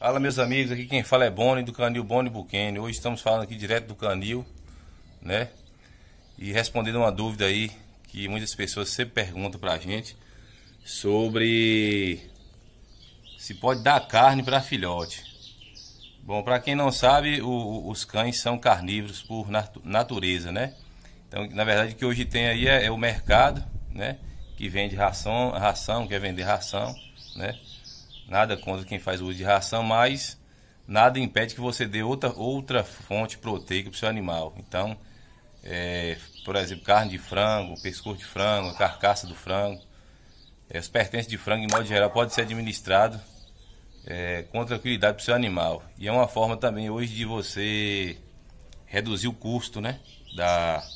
Fala meus amigos, aqui quem fala é Boni do Canil Boni Buquene. Hoje estamos falando aqui direto do Canil, né? E respondendo uma dúvida aí que muitas pessoas sempre perguntam pra gente sobre se pode dar carne para filhote. Bom, para quem não sabe, o, os cães são carnívoros por natureza, né? Então, na verdade, o que hoje tem aí é, é o mercado, né? Que vende ração, ração, quer vender ração, né? Nada contra quem faz uso de ração, mas nada impede que você dê outra, outra fonte proteica para o seu animal. Então, é, por exemplo, carne de frango, pescoço de frango, carcaça do frango, é, os pertences de frango, em modo geral, pode ser administrado é, com tranquilidade para o seu animal. E é uma forma também hoje de você reduzir o custo né, da,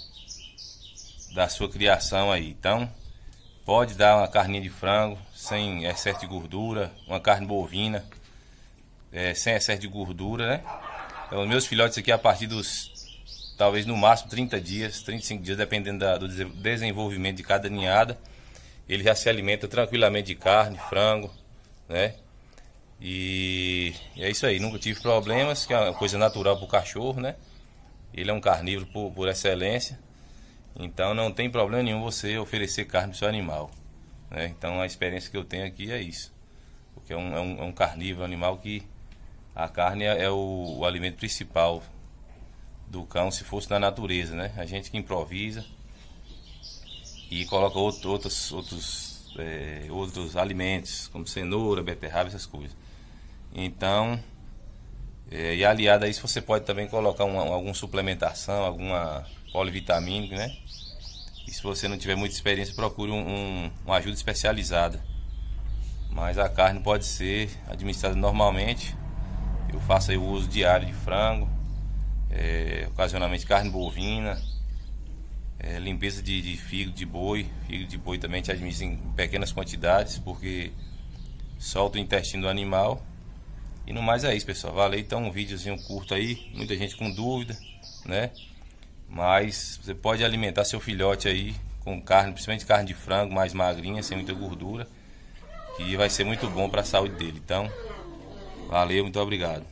da sua criação aí. Então, Pode dar uma carninha de frango, sem excesso de gordura, uma carne bovina, é, sem excesso de gordura, né? Então, meus filhotes aqui a partir dos, talvez no máximo 30 dias, 35 dias, dependendo da, do desenvolvimento de cada ninhada, ele já se alimenta tranquilamente de carne, frango, né? E, e é isso aí, nunca tive problemas, que é uma coisa natural para o cachorro, né? Ele é um carnívoro por, por excelência. Então não tem problema nenhum você oferecer carne para o seu animal. Né? Então a experiência que eu tenho aqui é isso. Porque é um, é um, é um carnívoro, animal que a carne é, é o, o, alimento principal do cão se fosse na natureza, né? A gente que improvisa e coloca outro, outros, outros, eh, outros alimentos, como cenoura, beterraba, essas coisas. Então é, e aliado a isso você pode também colocar uma, alguma suplementação, alguma polivitamínico, né? E se você não tiver muita experiência, procure um, um, uma ajuda especializada. Mas a carne pode ser administrada normalmente. Eu faço aí o uso diário de frango, é, ocasionalmente carne bovina, é, limpeza de, de fígado de boi. Fígado de boi também te administra em pequenas quantidades, porque solta o intestino do animal e no mais é isso, pessoal. Valeu então um videozinho curto aí, muita gente com dúvida, né? Mas você pode alimentar seu filhote aí com carne, principalmente carne de frango, mais magrinha, sem muita gordura, que vai ser muito bom para a saúde dele. Então, valeu, muito obrigado.